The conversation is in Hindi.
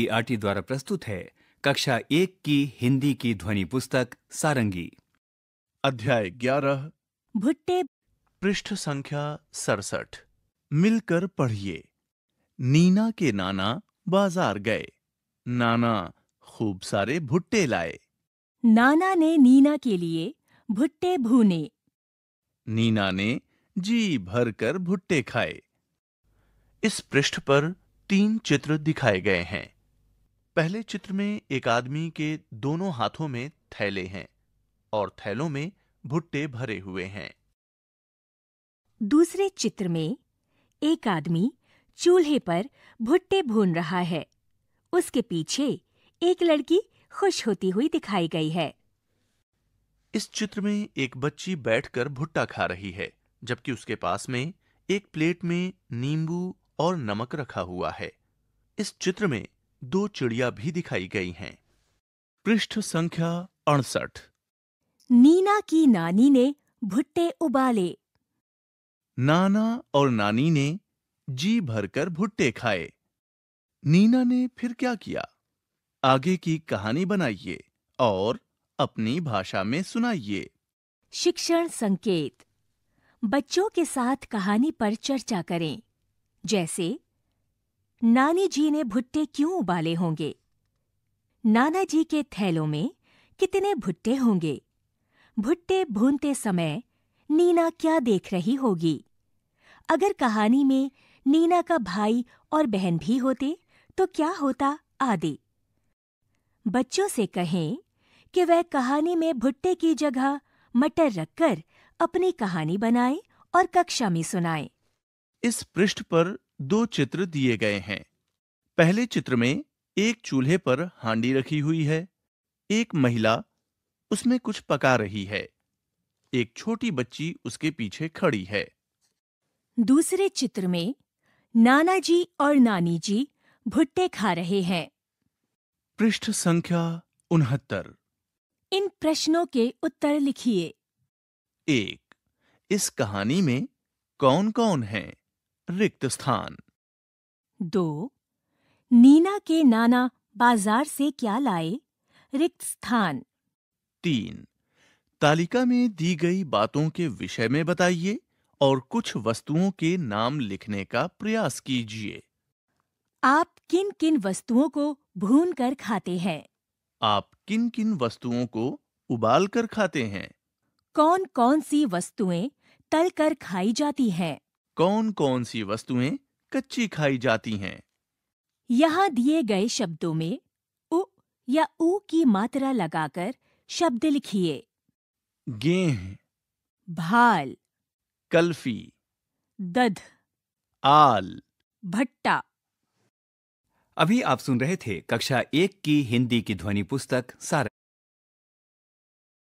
ईआरटी e द्वारा प्रस्तुत है कक्षा एक की हिंदी की ध्वनि पुस्तक सारंगी अध्याय ग्यारह भुट्टे पृष्ठ संख्या सड़सठ मिलकर पढ़िए नीना के नाना बाजार गए नाना खूब सारे भुट्टे लाए नाना ने नीना के लिए भुट्टे भूने नीना ने जी भर कर भुट्टे खाए इस पृष्ठ पर तीन चित्र दिखाए गए हैं पहले चित्र में एक आदमी के दोनों हाथों में थैले हैं और थैलों में भुट्टे भरे हुए हैं दूसरे चित्र में एक आदमी चूल्हे पर भुट्टे भून रहा है उसके पीछे एक लड़की खुश होती हुई दिखाई गई है इस चित्र में एक बच्ची बैठकर भुट्टा खा रही है जबकि उसके पास में एक प्लेट में नींबू और नमक रखा हुआ है इस चित्र में दो चिड़िया भी दिखाई गई हैं पृष्ठ संख्या अड़सठ नीना की नानी ने भुट्टे उबाले नाना और नानी ने जी भरकर भुट्टे खाए नीना ने फिर क्या किया आगे की कहानी बनाइए और अपनी भाषा में सुनाइए शिक्षण संकेत बच्चों के साथ कहानी पर चर्चा करें जैसे नानी जी ने भुट्टे क्यों उबाले होंगे नाना जी के थैलों में कितने भुट्टे होंगे भुट्टे भूनते समय नीना क्या देख रही होगी अगर कहानी में नीना का भाई और बहन भी होते तो क्या होता आदि बच्चों से कहें कि वह कहानी में भुट्टे की जगह मटर रखकर अपनी कहानी बनाए और कक्षा में सुनाए इस पृष्ठ पर दो चित्र दिए गए हैं पहले चित्र में एक चूल्हे पर हांडी रखी हुई है एक महिला उसमें कुछ पका रही है एक छोटी बच्ची उसके पीछे खड़ी है दूसरे चित्र में नाना जी और नानी जी भुट्टे खा रहे हैं पृष्ठ संख्या उनहत्तर इन प्रश्नों के उत्तर लिखिए एक इस कहानी में कौन कौन हैं? रिक्त स्थान दो नीना के नाना बाजार से क्या लाए रिक्त स्थान तीन तालिका में दी गई बातों के विषय में बताइए और कुछ वस्तुओं के नाम लिखने का प्रयास कीजिए आप किन किन वस्तुओं को भून कर खाते हैं आप किन किन वस्तुओं को उबाल कर खाते हैं कौन कौन सी वस्तुएं तल कर खाई जाती हैं कौन कौन सी वस्तुएं कच्ची खाई जाती हैं यहाँ दिए गए शब्दों में उ या ऊ की मात्रा लगाकर शब्द लिखिए गेह भाल कल्फी दध आल भट्टा अभी आप सुन रहे थे कक्षा एक की हिंदी की ध्वनि पुस्तक सारा